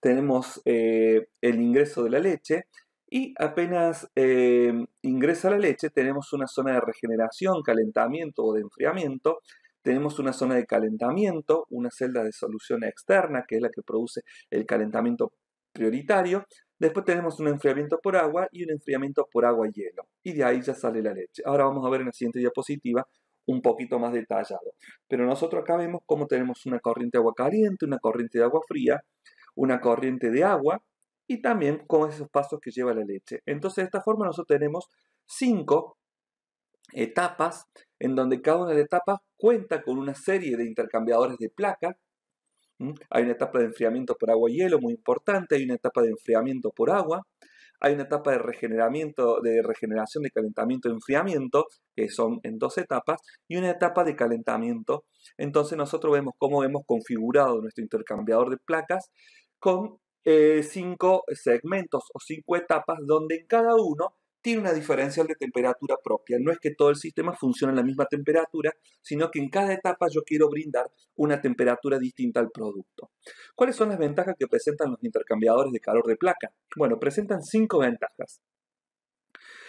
tenemos eh, el ingreso de la leche y apenas eh, ingresa la leche tenemos una zona de regeneración, calentamiento o de enfriamiento. Tenemos una zona de calentamiento, una celda de solución externa, que es la que produce el calentamiento prioritario. Después tenemos un enfriamiento por agua y un enfriamiento por agua y hielo. Y de ahí ya sale la leche. Ahora vamos a ver en la siguiente diapositiva un poquito más detallado. Pero nosotros acá vemos cómo tenemos una corriente de agua caliente, una corriente de agua fría, una corriente de agua y también con esos pasos que lleva la leche. Entonces, de esta forma nosotros tenemos cinco etapas en donde cada una de las etapas cuenta con una serie de intercambiadores de placa. Hay una etapa de enfriamiento por agua y hielo muy importante, hay una etapa de enfriamiento por agua, hay una etapa de regeneramiento, de regeneración de calentamiento y enfriamiento, que son en dos etapas, y una etapa de calentamiento. Entonces nosotros vemos cómo hemos configurado nuestro intercambiador de placas con eh, cinco segmentos o cinco etapas donde en cada uno tiene una diferencial de temperatura propia. No es que todo el sistema funcione a la misma temperatura, sino que en cada etapa yo quiero brindar una temperatura distinta al producto. ¿Cuáles son las ventajas que presentan los intercambiadores de calor de placa? Bueno, presentan cinco ventajas.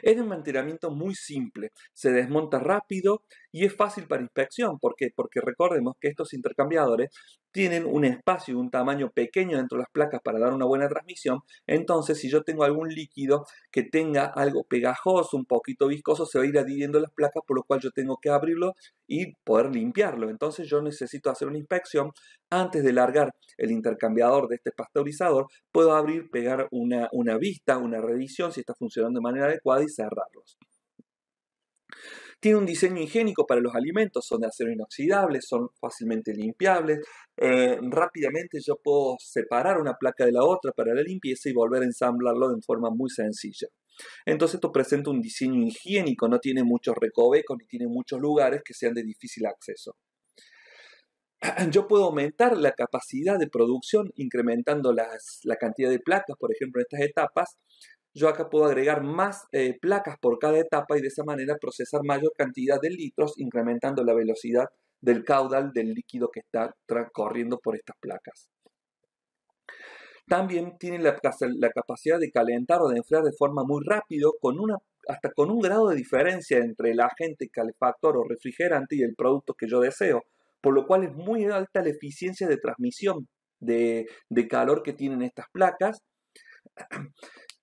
Es de un mantenimiento muy simple, se desmonta rápido, y es fácil para inspección, ¿por qué? Porque recordemos que estos intercambiadores tienen un espacio, un tamaño pequeño dentro de las placas para dar una buena transmisión, entonces si yo tengo algún líquido que tenga algo pegajoso, un poquito viscoso, se va a ir adhiriendo las placas, por lo cual yo tengo que abrirlo y poder limpiarlo. Entonces yo necesito hacer una inspección antes de largar el intercambiador de este pasteurizador, puedo abrir, pegar una, una vista, una revisión, si está funcionando de manera adecuada y cerrarlos. Tiene un diseño higiénico para los alimentos, son de acero inoxidable, son fácilmente limpiables. Eh, rápidamente yo puedo separar una placa de la otra para la limpieza y volver a ensamblarlo de forma muy sencilla. Entonces esto presenta un diseño higiénico, no tiene muchos recovecos ni tiene muchos lugares que sean de difícil acceso. Yo puedo aumentar la capacidad de producción incrementando la cantidad de placas, por ejemplo, en estas etapas, yo acá puedo agregar más eh, placas por cada etapa y de esa manera procesar mayor cantidad de litros, incrementando la velocidad del caudal del líquido que está corriendo por estas placas. También tiene la, capacidad de calentar o de enfriar de forma muy rápido, con una, hasta con un grado de diferencia entre el agente calefactor o refrigerante y el producto que yo deseo, por lo cual es muy alta la eficiencia de transmisión de calor que tienen estas placas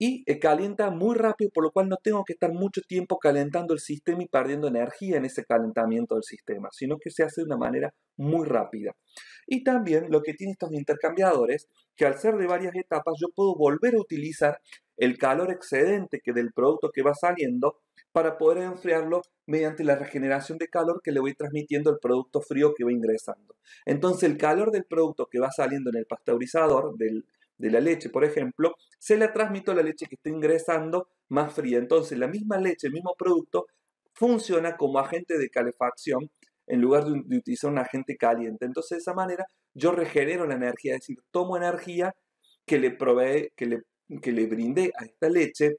y eh, calienta muy rápido, por lo cual no tengo que estar mucho tiempo calentando el sistema y perdiendo energía en ese calentamiento del sistema, sino que se hace de una manera muy rápida. Y también lo que tiene estos intercambiadores, que al ser de varias etapas yo puedo volver a utilizar el calor excedente que del producto que va saliendo para poder enfriarlo mediante la regeneración de calor que le voy transmitiendo al producto frío que va ingresando. Entonces el calor del producto que va saliendo en el pasteurizador, del, de la leche, por ejemplo, se la transmito a la leche que está ingresando más fría. Entonces, la misma leche, el mismo producto, funciona como agente de calefacción en lugar de, utilizar un agente caliente. Entonces, de esa manera, yo regenero la energía, es decir, tomo energía que le provee, que le, que le brindé a esta leche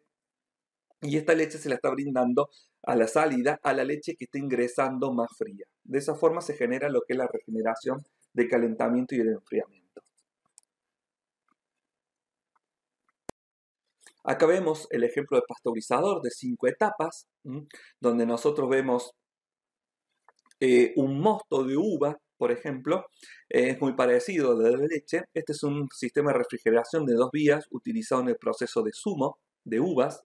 y esta leche se la está brindando a la salida, a la leche que está ingresando más fría. De esa forma se genera lo que es la regeneración de calentamiento y de enfriamiento. Acá vemos el ejemplo de pasteurizador de cinco etapas, donde nosotros vemos eh, un mosto de uva, por ejemplo, eh, es muy parecido al de la leche. Este es un sistema de refrigeración de dos vías utilizado en el proceso de zumo de uvas.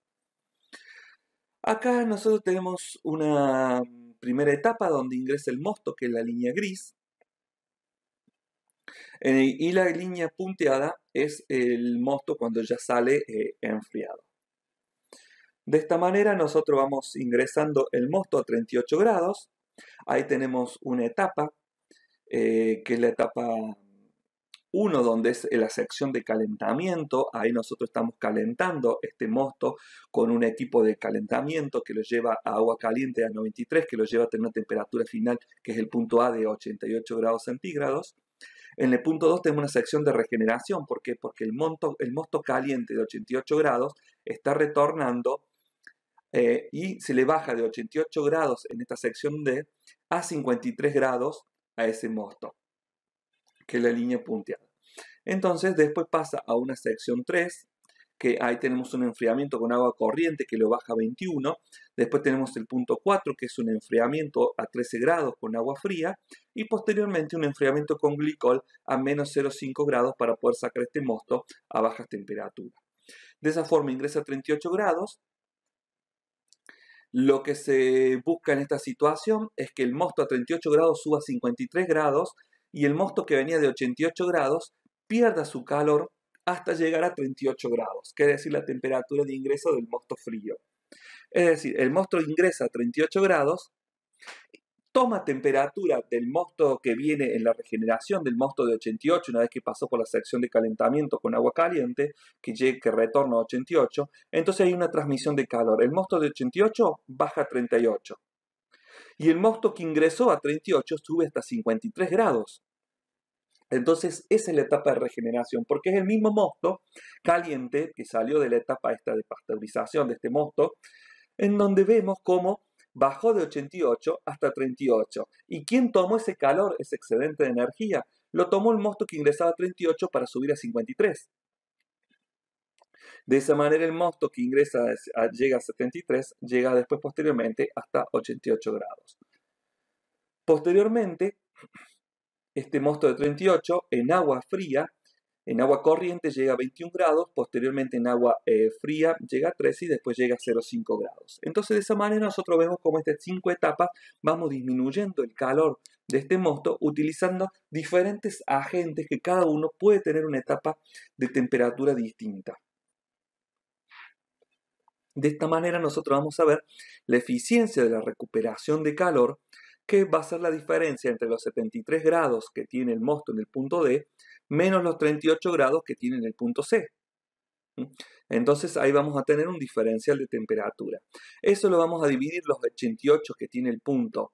Acá nosotros tenemos una primera etapa donde ingresa el mosto, que es la línea gris, eh, y la línea punteada es el mosto cuando ya sale eh, enfriado. De esta manera nosotros vamos ingresando el mosto a 38 grados. Ahí tenemos una etapa, eh, que es la etapa 1, donde es eh, la sección de calentamiento. Ahí nosotros estamos calentando este mosto con un equipo de calentamiento que lo lleva a agua caliente a 93, que lo lleva a tener una temperatura final, que es el punto A de 88 grados centígrados. En el punto 2 tenemos una sección de regeneración. ¿Por qué? Porque el, monto, el mosto caliente de 88 grados está retornando eh, y se le baja de 88 grados en esta sección D a 53 grados a ese mosto, que es la línea punteada. Entonces después pasa a una sección 3 que ahí tenemos un enfriamiento con agua corriente que lo baja a 21. Después tenemos el punto 4, que es un enfriamiento a 13 grados con agua fría. Y posteriormente un enfriamiento con glicol a menos 0,5 grados para poder sacar este mosto a bajas temperaturas. De esa forma ingresa a 38 grados. Lo que se busca en esta situación es que el mosto a 38 grados suba a 53 grados y el mosto que venía de 88 grados pierda su calor hasta llegar a 38 grados, que es decir, la temperatura de ingreso del mosto frío. Es decir, el mosto ingresa a 38 grados, toma temperatura del mosto que viene en la regeneración del mosto de 88, una vez que pasó por la sección de calentamiento con agua caliente, que, llegue, que retorna a 88, entonces hay una transmisión de calor. El mosto de 88 baja a 38. Y el mosto que ingresó a 38 sube hasta 53 grados. Entonces, esa es la etapa de regeneración, porque es el mismo mosto caliente que salió de la etapa esta de pasteurización de este mosto, en donde vemos cómo bajó de 88 hasta 38. ¿Y quién tomó ese calor, ese excedente de energía? Lo tomó el mosto que ingresaba a 38 para subir a 53. De esa manera el mosto que ingresa llega a 73, llega después posteriormente hasta 88 grados. Posteriormente, este mosto de 38 en agua fría, en agua corriente llega a 21 grados, posteriormente en agua eh, fría llega a 13 y después llega a 0,5 grados. Entonces de esa manera nosotros vemos como estas 5 etapas vamos disminuyendo el calor de este mosto utilizando diferentes agentes que cada uno puede tener una etapa de temperatura distinta. De esta manera nosotros vamos a ver la eficiencia de la recuperación de calor que va a ser la diferencia entre los 73 grados que tiene el mosto en el punto D menos los 38 grados que tiene en el punto C. ¿Mm? Entonces ahí vamos a tener un diferencial de temperatura. Eso lo vamos a dividir los 88 que tiene el punto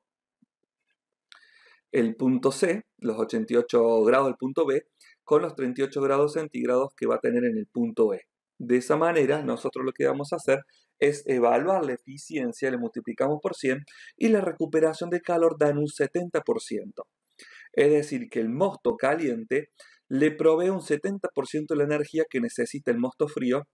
el punto C, los 88 grados del punto B, con los 38 grados centígrados que va a tener en el punto E. De esa manera, nosotros lo que vamos a hacer es evaluar la eficiencia, le multiplicamos por 100 y la recuperación de calor da un 70%. Es decir, que el mosto caliente le provee un 70% de la energía que necesita el mosto frío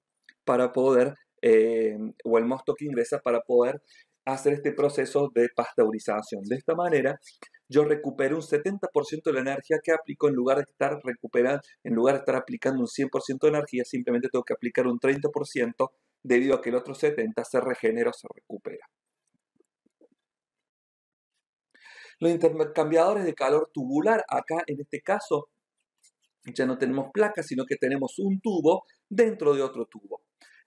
para poder, eh, o el mosto que ingresa para poder hacer este proceso de pasteurización. De esta manera, yo recupero un 70% de la energía que aplico en lugar de estar recuperando, en lugar de estar aplicando un 100% de energía, simplemente tengo que aplicar un 30% debido a que el otro 70% se regenera o se recupera. Los intercambiadores de calor tubular, acá en este caso, ya no tenemos placas, sino que tenemos un tubo dentro de otro tubo.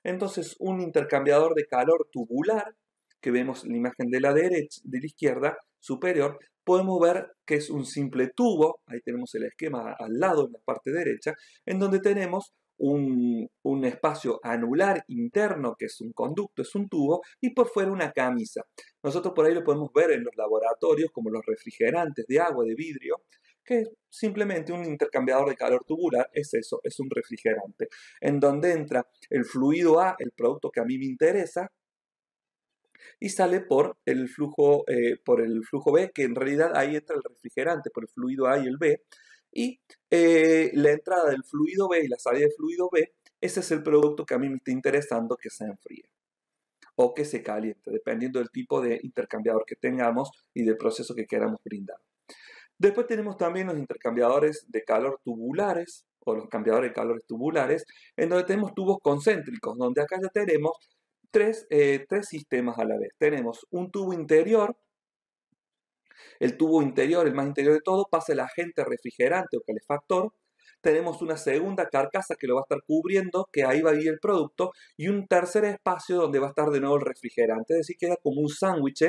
Entonces, un intercambiador de calor tubular, que vemos en la imagen de la derecha, de la izquierda superior, podemos ver que es un simple tubo, ahí tenemos el esquema al lado en la parte derecha, en donde tenemos un, espacio anular interno, que es un conducto, es un tubo, y por fuera una camisa. Nosotros por ahí lo podemos ver en los laboratorios, como los refrigerantes de agua, de vidrio, que es simplemente un intercambiador de calor tubular, es eso, es un refrigerante, en donde entra el fluido A, el producto que a mí me interesa, y sale por el flujo, eh, por el flujo B, que en realidad ahí entra el refrigerante, por el fluido A y el B. Y eh, la entrada del fluido B y la salida del fluido B, ese es el producto que a mí me está interesando que se enfríe o que se caliente, dependiendo del tipo de intercambiador que tengamos y del proceso que queramos brindar. Después tenemos también los intercambiadores de calor tubulares o los cambiadores de calores tubulares, en donde tenemos tubos concéntricos, donde acá ya tenemos eh, tres, sistemas a la vez. Tenemos un tubo interior, el tubo interior, el más interior de todo, pasa el agente refrigerante o calefactor. Tenemos una segunda carcasa que lo va a estar cubriendo, que ahí va a ir el producto, y un tercer espacio donde va a estar de nuevo el refrigerante, es decir, queda como un sándwich.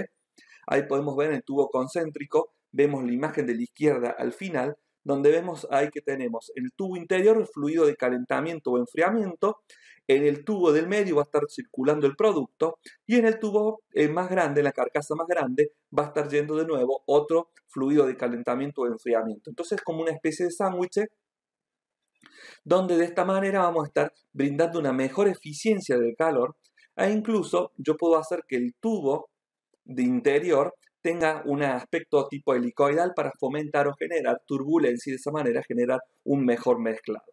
Ahí podemos ver el tubo concéntrico, vemos la imagen de la izquierda al final, donde vemos ahí que tenemos el tubo interior el fluido de calentamiento o enfriamiento, en el tubo del medio va a estar circulando el producto y en el tubo eh, más grande, en la carcasa más grande, va a estar yendo de nuevo otro fluido de calentamiento o enfriamiento. Entonces es como una especie de sándwich donde de esta manera vamos a estar brindando una mejor eficiencia del calor e incluso yo puedo hacer que el tubo de interior tenga un aspecto tipo helicoidal para fomentar o generar turbulencia y de esa manera generar un mejor mezclado.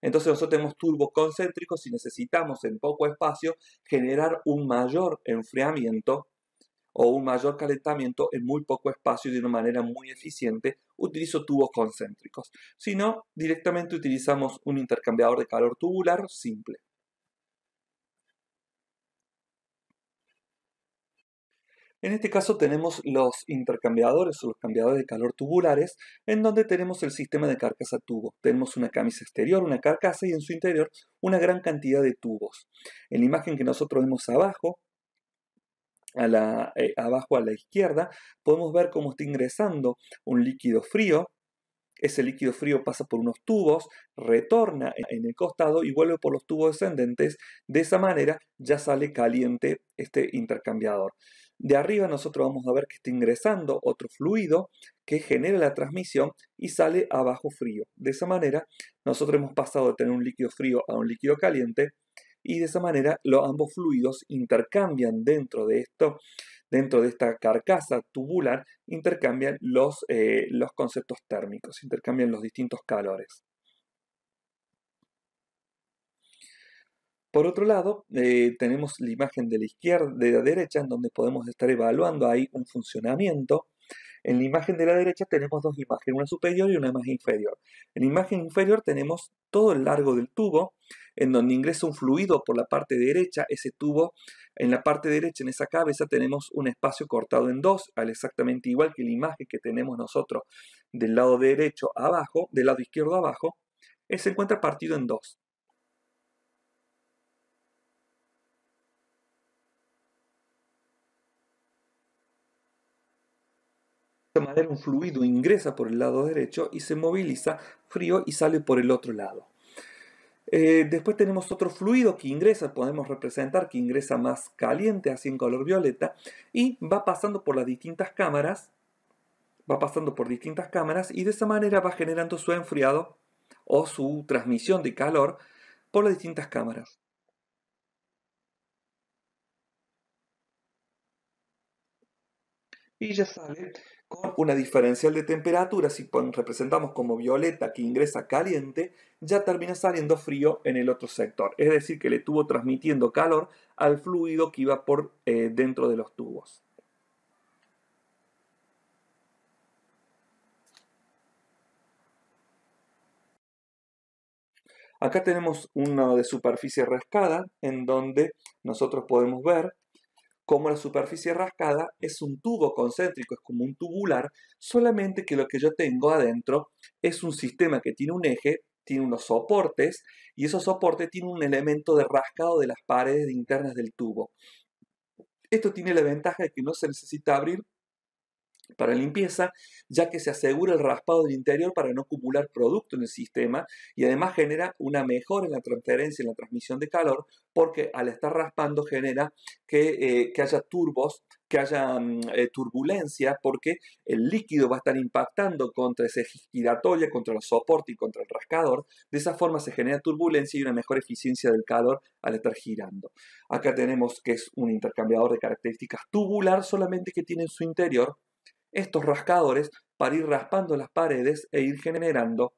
Entonces nosotros tenemos turbos concéntricos y necesitamos en poco espacio generar un mayor enfriamiento o un mayor calentamiento en muy poco espacio de una manera muy eficiente, utilizo tubos concéntricos. Si no, directamente utilizamos un intercambiador de calor tubular simple. En este caso tenemos los intercambiadores o los cambiadores de calor tubulares, en donde tenemos el sistema de carcasa tubo. Tenemos una camisa exterior, una carcasa y en su interior una gran cantidad de tubos. En la imagen que nosotros vemos abajo, a eh, abajo a la izquierda, podemos ver cómo está ingresando un líquido frío. Ese líquido frío pasa por unos tubos, retorna en el costado y vuelve por los tubos descendentes. De esa manera ya sale caliente este intercambiador. De arriba nosotros vamos a ver que está ingresando otro fluido que genera la transmisión y sale abajo frío. De esa manera nosotros hemos pasado de tener un líquido frío a un líquido caliente y de esa manera los ambos fluidos intercambian dentro de esto, dentro de esta carcasa tubular, intercambian los eh, conceptos térmicos, intercambian los distintos calores. Por otro lado, eh, tenemos la imagen de la izquierda, de la derecha, en donde podemos estar evaluando ahí un funcionamiento. En la imagen de la derecha tenemos dos imágenes, una superior y una más inferior. En la imagen inferior tenemos todo el largo del tubo, en donde ingresa un fluido por la parte derecha, ese tubo, en la parte derecha, en esa cabeza, tenemos un espacio cortado en dos, al exactamente igual que la imagen que tenemos nosotros del lado derecho abajo, del lado izquierdo abajo, se encuentra partido en dos. esta manera un fluido ingresa por el lado derecho y se moviliza frío y sale por el otro lado. Eh, después tenemos otro fluido que ingresa, podemos representar que ingresa más caliente, así en color violeta, y va pasando por las distintas cámaras, va pasando por distintas cámaras y de esa manera va generando su enfriado o su transmisión de calor por las distintas cámaras. Y ya sale una diferencial de temperatura, si representamos como violeta que ingresa caliente, ya termina saliendo frío en el otro sector. Es decir, que le tuvo transmitiendo calor al fluido que iba por eh, dentro de los tubos. Acá tenemos una de superficie rascada en donde nosotros podemos ver como la superficie rascada es un tubo concéntrico, es como un tubular, solamente que lo que yo tengo adentro es un sistema que tiene un eje, tiene unos soportes y esos soportes tienen un elemento de rascado de las paredes internas del tubo. Esto tiene la ventaja de que no se necesita abrir para limpieza, ya que se asegura el raspado del interior para no acumular producto en el sistema y además genera una mejora en la transferencia, en la transmisión de calor, porque al estar raspando genera que, eh, haya turbos, que haya mm, eh, turbulencia, porque el líquido va a estar impactando contra ese giratoria, contra el soporte y contra el rascador. De esa forma se genera turbulencia y una mejor eficiencia del calor al estar girando. Acá tenemos que es un intercambiador de características tubular solamente que tiene en su interior estos rascadores para ir raspando las paredes e ir generando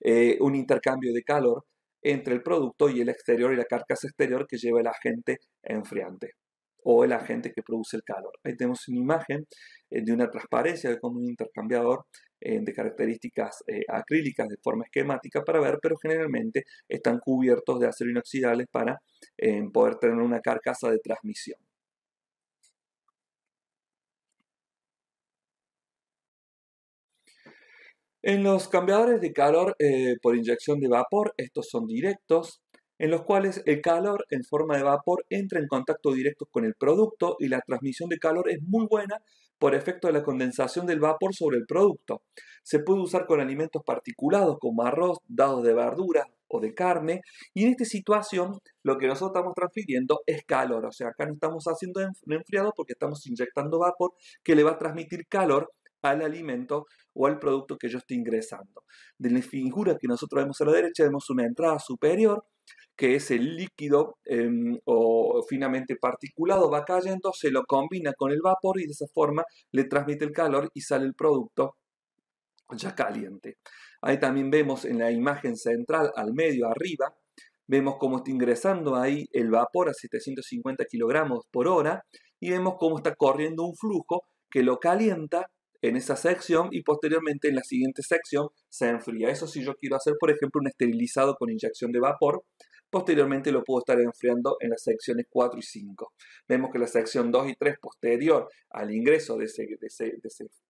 eh, un intercambio de calor entre el producto y el exterior y la carcasa exterior que lleva el agente enfriante o el agente que produce el calor. Ahí tenemos una imagen eh, de una transparencia de como un intercambiador eh, de características acrílicas de forma esquemática para ver, pero generalmente están cubiertos de acero inoxidable para poder tener una carcasa de transmisión. En los cambiadores de calor eh, por inyección de vapor, estos son directos, en los cuales el calor en forma de vapor entra en contacto directo con el producto y la transmisión de calor es muy buena por efecto de la condensación del vapor sobre el producto. Se puede usar con alimentos particulados como arroz, dados de verdura o de carne y en esta situación lo que nosotros estamos transfiriendo es calor, o sea, acá no estamos haciendo enfriado porque estamos inyectando vapor que le va a transmitir calor al alimento o al producto que yo estoy ingresando. De la figura que nosotros vemos a la derecha vemos una entrada superior que es el líquido em, o finamente particulado, va cayendo, se lo combina con el vapor y de esa forma le transmite el calor y sale el producto ya caliente. Ahí también vemos en la imagen central, al medio, arriba, vemos cómo está ingresando ahí el vapor a 750 kilogramos por hora y vemos cómo está corriendo un flujo que lo calienta en esa sección y posteriormente en la siguiente sección se enfría. Eso si yo quiero hacer, por ejemplo, un esterilizado con inyección de vapor, posteriormente lo puedo estar enfriando en las secciones 4 y 5. Vemos que la sección 2 y 3 posterior al ingreso de ese,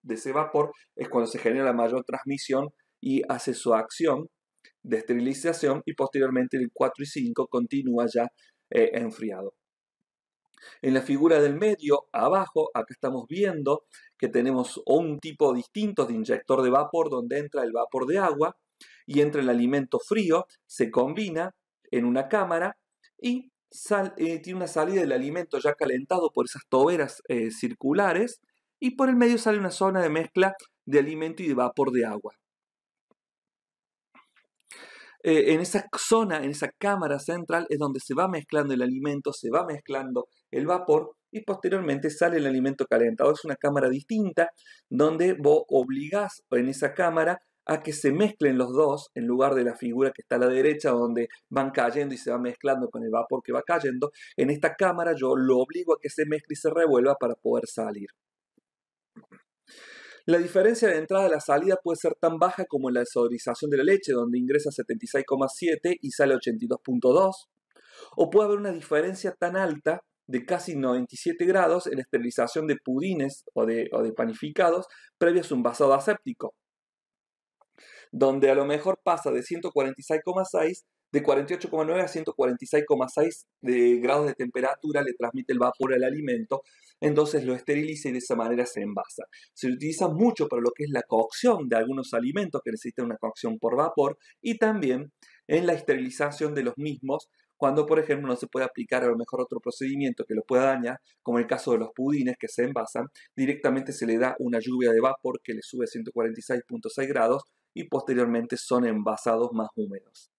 de vapor es cuando se genera la mayor transmisión y hace su acción de esterilización y posteriormente el 4 y 5 continúa ya eh, enfriado. En la figura del medio, abajo, acá estamos viendo que tenemos un tipo distinto de inyector de vapor donde entra el vapor de agua y entra el alimento frío, se combina en una cámara y eh, tiene una salida del alimento ya calentado por esas toberas eh, circulares y por el medio sale una zona de mezcla de alimento y de vapor de agua. Eh, en esa zona, en esa cámara central, es donde se va mezclando el alimento, se va mezclando el vapor y posteriormente sale el alimento calentado. Es una cámara distinta donde vos obligás en esa cámara a que se mezclen los dos en lugar de la figura que está a la derecha donde van cayendo y se va mezclando con el vapor que va cayendo. En esta cámara yo lo obligo a que se mezcle y se revuelva para poder salir. La diferencia de entrada a la salida puede ser tan baja como en la desodorización de la leche, donde ingresa 76,7 y sale 82,2. O puede haber una diferencia tan alta de casi 97 grados en esterilización de pudines o de, panificados previo a un envasado aséptico, donde a lo mejor pasa de 146,6 de 48,9 a 146,6 de grados de temperatura le transmite el vapor al alimento, entonces lo esteriliza y de esa manera se envasa. Se utiliza mucho para lo que es la cocción de algunos alimentos que necesitan una cocción por vapor y también en la esterilización de los mismos cuando, por ejemplo, no se puede aplicar a lo mejor otro procedimiento que lo pueda dañar, como el caso de los pudines que se envasan, directamente se le da una lluvia de vapor que le sube a 146.6 grados y posteriormente son envasados más húmedos.